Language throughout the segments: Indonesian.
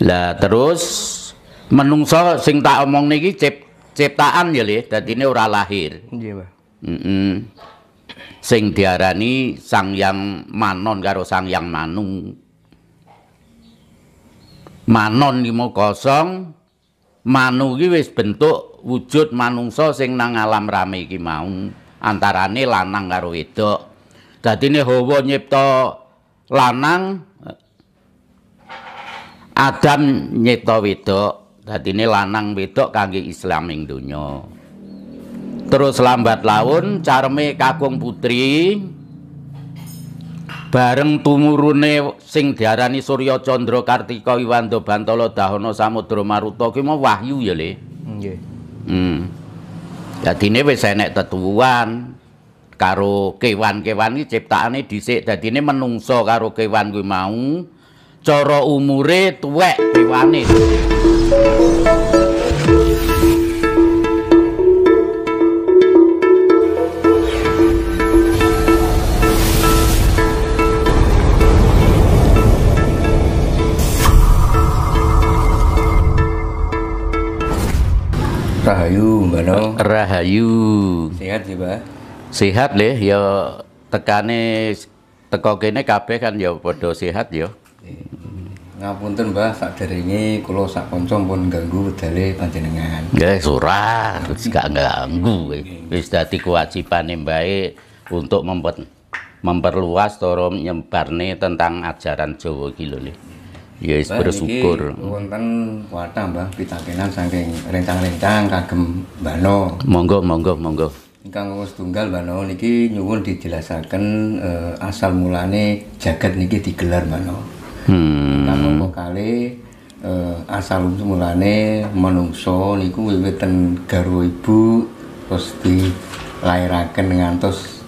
Lah terus menungso sing tak omong niki ciptaan ya le, dadine ora lahir. Nggih, Pak. Mm Sing diarani Sang Yang Manon karo Sang Yang Manung. Manon limo kosong, manu iki wis bentuk wujud manungsa sing nang alam rame iki mau, antarane lanang karo wedok. Dadine hawa nyipta lanang Adam nyeta wedok dadi lanang wedok kangge islaming donya terus lambat laun carme kakung putri bareng tumurune sing diarani Surya Chandra Kartika Iwando Bantala Dahono Samudra Maruta kuwi mau wahyu ya Le. Nggih. Hmm. Dadine wis enek tetuwuhan karo kewan-kewan iki ciptaane dhisik dadine menungso karo kewan kuwi mau coro umure tuwek dewane. Rahayu, Mbak No. Rahayu. Sehat sih, ya, Mbak. Sehat deh, ya tekane teko kene kabeh kan ya padha sehat ya. Ngapunten Mbah, sak deringi kalau sak kanca pun ganggu wedale panjenengan. Nggih, ora, gak ganggu. Wis dadi yang baik untuk membuat memperluas toro nyebarne tentang ajaran Jawa iki lho. Ya wis bersyukur. Wonten kuatah Mbah pitakenan saking rencang-rencang kagem Mbano. Monggo, monggo, monggo. Ingkang tunggal bano niki nyuwun dijelaskan uh, eh, asal mulane jagat niki digelar bano. Hmm. Kanggo pokale eh, asal mulane menungso niku wiwit garu ibu terus dilairaken ngantos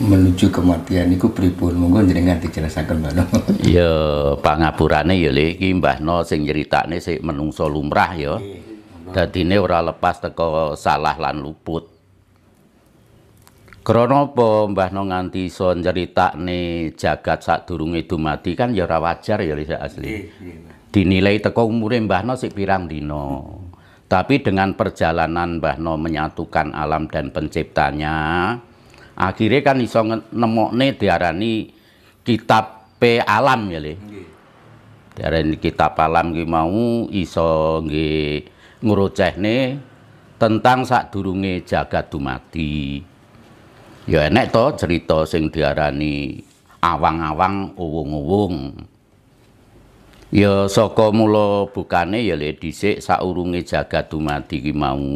menuju kematian niku pripun monggo jenengan dijelasaken Mbah Iya, pangapurane ya le iki Mbah No sing nyeritakne sik menungso lumrah ya. Dadine ora lepas teko salah lan luput. Krono apa Mbah No nganti cerita nyeritakne jagat itu mati kan ya ora wajar ya Lisa asli. Dinilai teko umure Mbah No sik pirang dino. Tapi dengan perjalanan Mbah No menyatukan alam dan penciptanya, akhirnya kan iso nemokne diarani kitab pe alam ya Le. Diarani kitab alam ki mau iso nggih ngrocehne tentang durunge jagat dumadi. Ya enek to cerita sing diarani awang-awang uwung-uwung. Ya saka mula bukane ya le dhisik saurunge jagat dumadi ki mau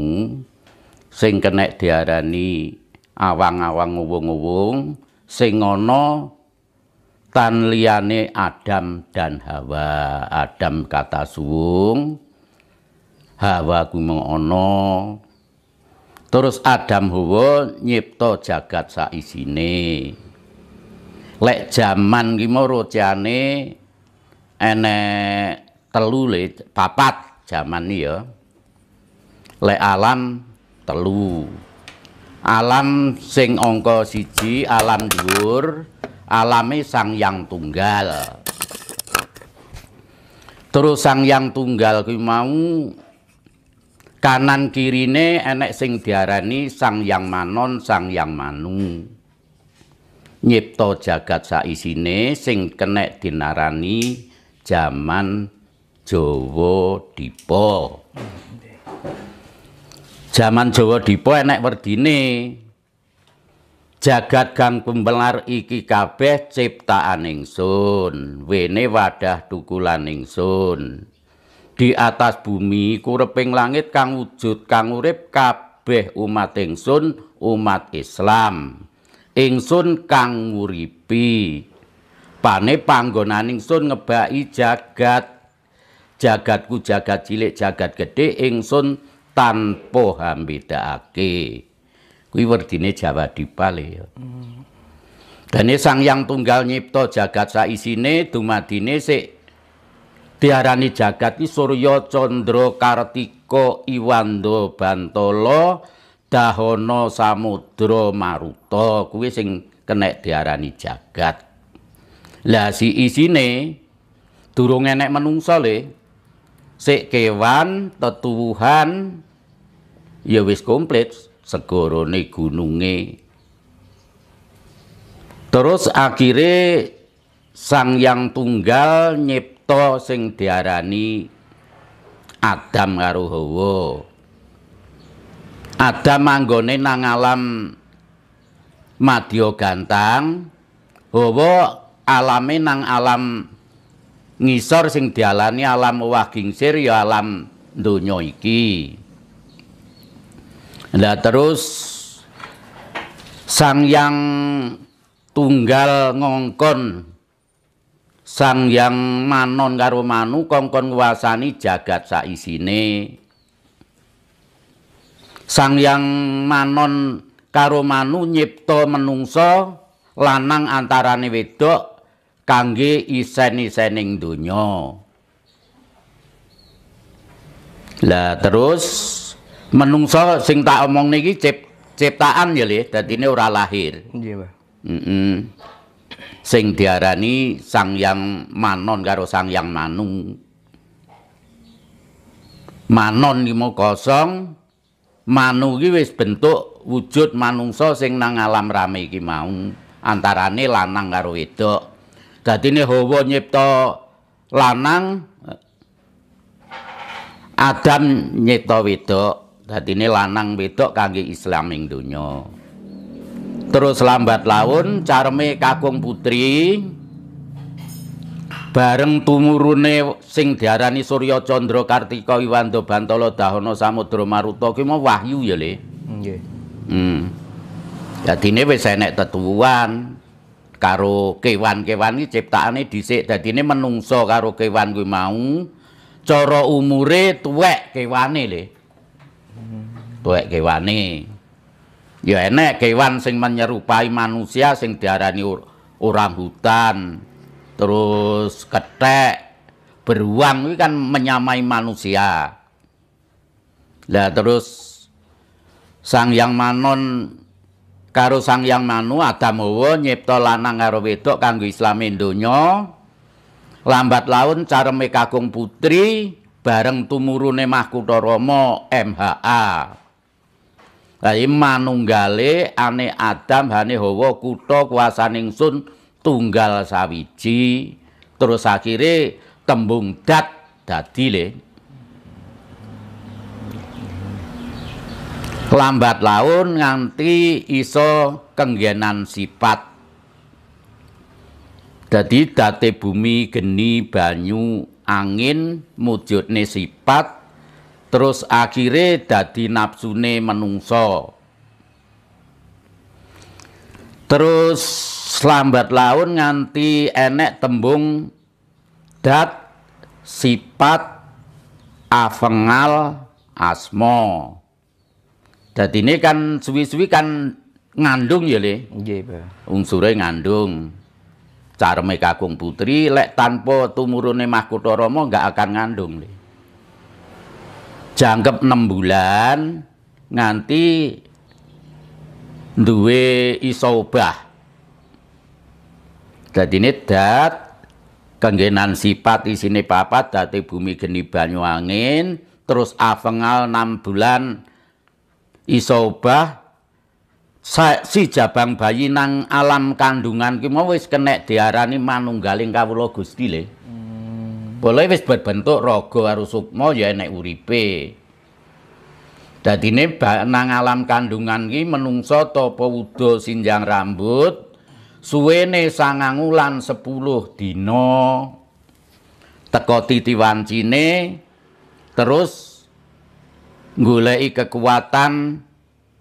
sing kenek diarani awang-awang uwung-uwung sing ana tan liyane Adam dan Hawa. Adam kata suwung, Hawa ku mung ana Terus Adam Hawa nyipta jagat saisine. Lek jaman ki mau rojane enek telu le papat jaman ya. Lek alam telu. Alam sing angka siji, alam dhuwur, alame Sang Yang Tunggal. Terus Sang Yang Tunggal ki mau kanan kirine enek sing diarani sang yang manon sang yang manu nyipto jagat saisine sing kenek dinarani jaman Jawa Dipo jaman Jawa Dipo enek werdine jagat gang pembelar iki kabeh ciptaan ingsun wene wadah tukulan sun di atas bumi kureping langit kang wujud kang urip kabeh umat ingsun umat Islam ingsun kang nguripi pane panggonan ingsun ngebaki jagat jagatku jagat cilik jagat gede ingsun tanpa hambedakake kuwi werdine Jawa Dipal ya hmm. Dan Sang Yang Tunggal nyipto jagat saisine dumadine sik diarani jagat ki Suryo Condro Kartiko Iwando Bantolo Dahono Samudro Maruto kuwi sing kenek diarani jagat. Lah si isine durung enek menungsa le. Sik kewan, tetuwuhan ya wis komplit segorone gununge. Terus akhirnya Sang Yang Tunggal nyep cipta sing diarani Adam karo Hawa. Adam manggone nang alam Madya Gantang, Hawa alame nang alam ngisor sing dialani alam Wagingsir ya alam donya iki. Lah terus Sang Yang Tunggal ngongkon sang yang manon karo manu kongkon nguasani jagat sak isine sang yang manon karo manu nyipto menungso lanang antarane wedok kangge isen isening dunya lah terus menungso sing tak omong niki ciptaan ya le dadine ora lahir nggih mm -mm. sing diarani sangyang manon karo sangyang manung manon limo kosong manu iki wis bentuk wujud manungsa sing nang alam rame iki mau antarane lanang karo wedok dadine hawa nyipta lanang Adam nyipta wedok dadine lanang wedok kangge islaming donya terus lambat laun carme kakung putri bareng tumurune sing diarani Surya Chandra Kartika Iwando Bantala Dahono Samudra Maruta kuwi mau wahyu ya Le. Nggih. Hmm. Dadine wis enek tetuwuhan karo kewan-kewan iki ciptane dhisik dadine menungso karo kewan kuwi mau cara umure tuwek kewane Le. Hmm. Tuwek kewane. ya enek kewan sing menyerupai manusia sing diarani orang hutan terus ketek beruang itu kan menyamai manusia lah terus sang yang manon karo sang yang manu Adamowo, Hawa nyipta lanang karo wedok kanggo Islam donya lambat laun Careme kakung putri bareng tumurune mahkuta MHA Tapi iya, manunggale ane Adam hane Hawa kuto kuasaning sun tunggal sawiji terus akhirnya tembung dat dadi le. Lambat laun nganti iso kenggenan sifat. jadi date bumi, geni, banyu, angin mujudne sifat terus akhirnya dadi nafsune menungso terus lambat laun nganti enek tembung dat sifat avengal asmo jadi ini kan suwi-suwi kan ngandung ya leh unsure ngandung Cara kakung putri lek tanpa tumurune mahkota rama gak akan ngandung leh jangkep 6 bulan nganti duwe isobah jadi ini dat kenggenan sifat sini papat dati bumi geni banyu angin terus afengal 6 bulan isobah si jabang bayi nang alam kandungan ki wis kenek diarani manunggaling kawula Gusti boleh wis berbentuk rogo karo sukma ya enek uripe. Dadine nang alam kandungan ki menungso topo wuda sinjang rambut suwene sangang wulan 10 tekoti teka titiwancine terus gulei kekuatan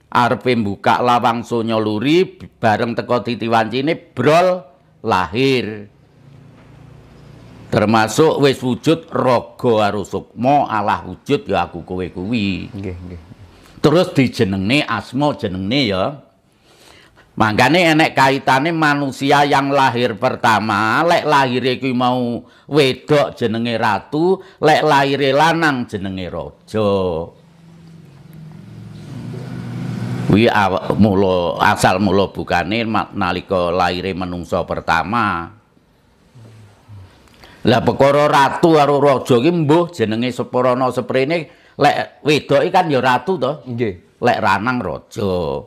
arepe buka lawang sonyo luri bareng teka titiwancine brol lahir termasuk wis wujud raga arusukma Allah wujud ya aku kowe kuwi terus dijenengne asma jenenge ya Mangkane enek kaitane manusia yang lahir pertama, lek lahir kuwi mau wedok jenenge ratu, lek lahir lanang jenenge raja. Kuwi mulo asal mula bukane nalika lahir menungsa pertama. Lah perkara ratu karo raja ki mbuh jenenge separana seprene lek wedoki kan ya ratu to. Nggih. Lek ranang raja.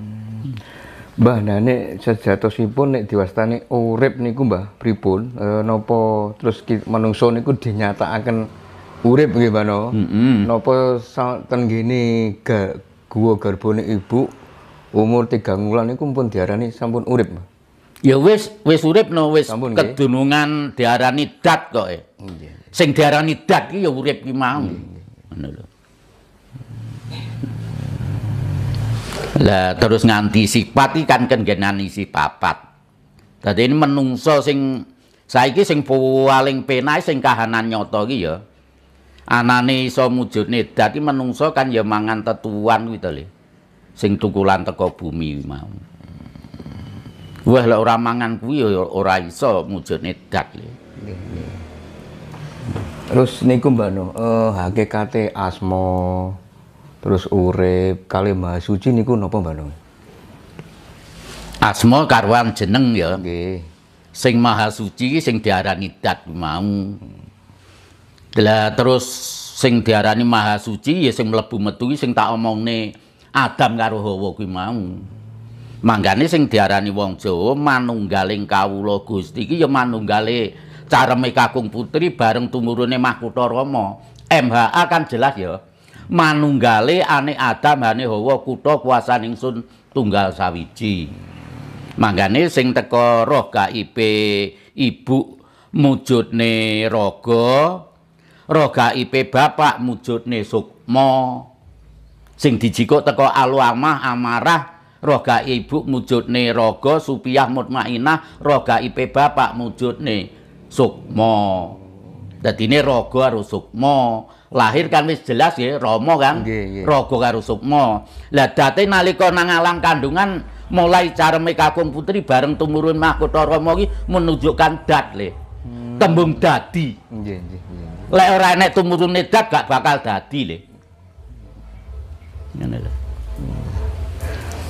Hmm. Mbah nane sejatosipun nek diwastani urip niku Mbah pripun e, eh, nopo terus manungsa niku dinyatakaken urip nggih Mbah no. Mm -hmm. Napa ini ga, gua garbone ibu umur tiga bulan niku pun diarani sampun urip Mbah. Ya wis wis urip no wis kedunungan ye. diarani dat kok e. Sing diarani dat ki ya urip ki mau. Ngono lho. Lah terus nganti sifat iki kan kenggenani si papat. Dadi ini menungso sing saiki sing paling penai sing kahanan nyoto iki ya. Anane iso mujudne dat iki menungso kan ya mangan tetuan kuwi to Sing tukulan teko bumi mau. Wah lek ora mangan kuwi ya ora iso mujune dat. Terus niku Mbak No, eh hakikate asma terus urip kali Maha Suci niku napa Mbak No? Asma karuan jeneng ya. Nggih. Sing Maha Suci sing diarani dat mau. Lah terus sing diarani Maha Suci ya sing mlebu metu sing tak omongne Adam karo Hawa kuwi mau. Manggane sing diarani wong Jawa manunggaling kawula Gusti iki ya manunggale careme Kakung Putri bareng tumurune Mahkutha Rama. MHA kan jelas ya. Manunggale ane Adam ane Hawa kutha kuasa ingsun tunggal sawiji. Manggane sing teka roh KIP ibu mujudne raga, roh KIP bapak mujudne sukma. Sing dijikuk teko alu amah amarah roga ibu mujud nih rogo supiah mutmainah roga ipe bapak nih sukmo jadi ini rogo harus sukmo lahir kan wis jelas ya romo kan yeah, yeah. rogo harus sukmo lah dati nalika nangalang kandungan mulai cara mekakung putri bareng tumurun mahkota romo ini menunjukkan dat le hmm. tembung dadi yeah, yeah, yeah. lek orang enak tumurun dat gak bakal dadi le ini lah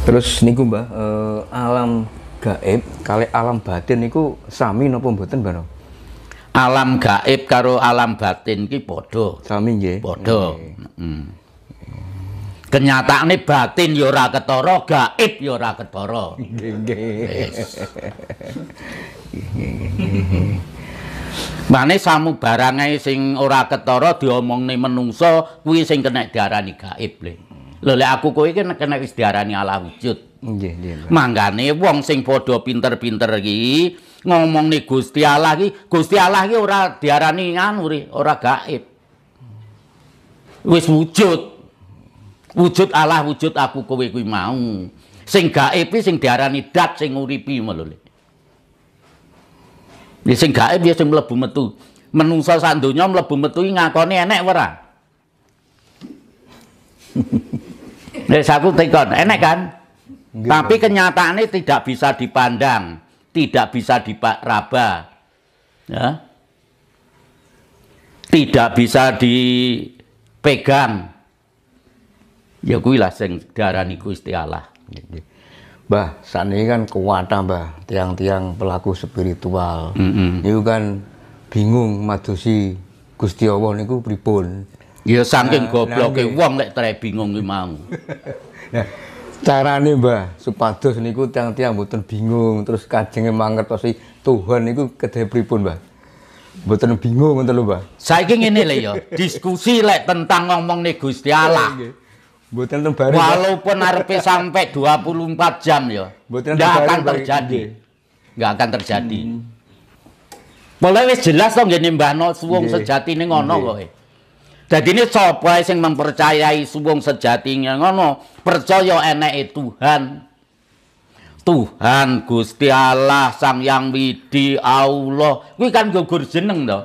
Terus niku Mbah, eh, alam gaib kali alam batin niku sami napa mboten, Mbah? Alam gaib karo alam batin iki padha. Sami nggih. Padha. Kenyataane batin ya ora ketara, gaib ya ora ketara. Mane samu barangai sing ora ketara diomongne menungso, kuwi sing kena diarani gaib, Lho. Lho aku kowe iki kena wis diarani ala wujud. Nggih, nggih. Manggane wong sing padha pinter-pinter iki ngomongne Gusti Allah iki, Gusti Allah iki ora diarani anu ri, ora gaib. Wis wujud. Wujud Allah wujud aku kowe kuwi mau. Sing gaib iki sing diarani dat sing nguripi lho Ya sing gaib ya sing mlebu metu. Menungsa sak donya mlebu metu ngakoni enek ora? Nek saku tikon, enak kan? Gimana? Tapi kenyataannya tidak bisa dipandang, tidak bisa diraba. Ya. Tidak bisa dipegang. Ya kuwi lah sing diarani Gusti Allah. Mbah, saat kan kuwata mbah, tiang-tiang pelaku spiritual. Mm -hmm. Itu kan bingung madosi Gusti Allah niku pripun. Ya saking nah, gobloke nah, eh, wong lek tre bingung ki mau. nah, carane Mbah supados niku tiang-tiang mboten bingung terus kajenge mangertosi Tuhan niku kedhe pripun Mbah? Mboten bingung ngoten lho Mbah. Saiki ngene lho ya, diskusi lek tentang ngomongne Gusti Allah. Iya, iya. Mboten tembaring. Walaupun arepe sampai 24 jam ya. Mboten akan terjadi. Enggak iya. akan terjadi. Hmm. Pokoke wis jelas to ngene Mbah no wong sejatine ngono kok. Eh. Jadi ini sapa yang mempercayai subung sejatinya ngono, percaya eneke Tuhan. Tuhan Gusti Allah Sang Yang Widi Allah. Kuwi kan gugur jeneng to.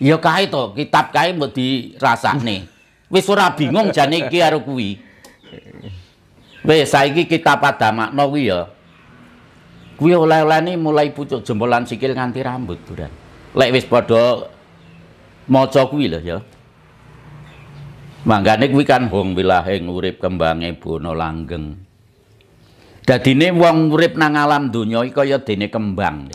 Ya kae to, kitab kae mbok dirasakne. Wis ora bingung jani iki karo kuwi. Wis saiki pada adamakno kuwi ya. Kuwi oleh nih mulai pucuk jempolan sikil nganti rambut, Duran. Lek wis padha maca kuwi lho ya. Manggane kuwi kan hong wilahing urip kembange bono langgeng. Dadine wong urip nang alam donya iki kaya dene kembang.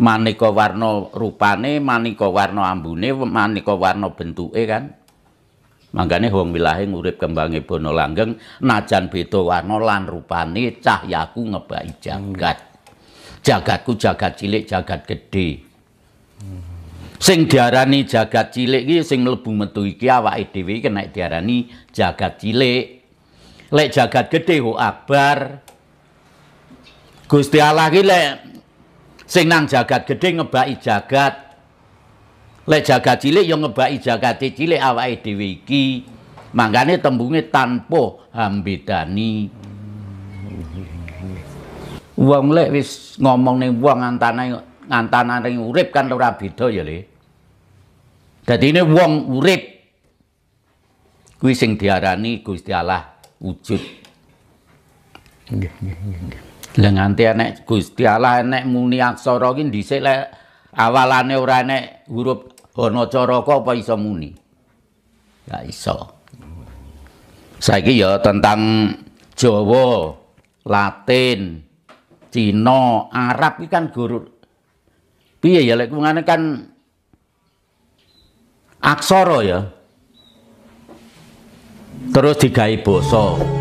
Maneka warna rupane, maneka warna ambune, maneka warna bentuke kan. Manggane hong wilahing urip kembange bono langgeng najan beda warna lan rupane cahyaku ngebaki jagat. Jagatku jagat cilik, jagat gedhe. Hmm. Sing diarani jagat cilik iki sing mlebu metu iki awake dhewe iki nek diarani jagat cilik. Lek jagat gedhe ho akbar. Gusti Allah ki lek sing nang jagat gedhe ngebaki jagat. Lek jagat cilik yang ngebaki jagat cilik awake dhewe iki. Mangkane tembunge tanpa hambedani. Wong lek wis ngomong ning wong antane ngantanane urip kan ora beda ya Le. ini wong urip kuwi sing diarani Gusti Allah wujud. Nggih, nggih, nggih. Lah nganti enek Gusti Allah enek muni aksara ki dhisik lek awalane ora enek huruf apa iso muni? Ya iso. Saiki ya tentang Jawa, Latin, Cina, Arab iki kan guru piye ya lek mengane kan aksara ya terus digawe basa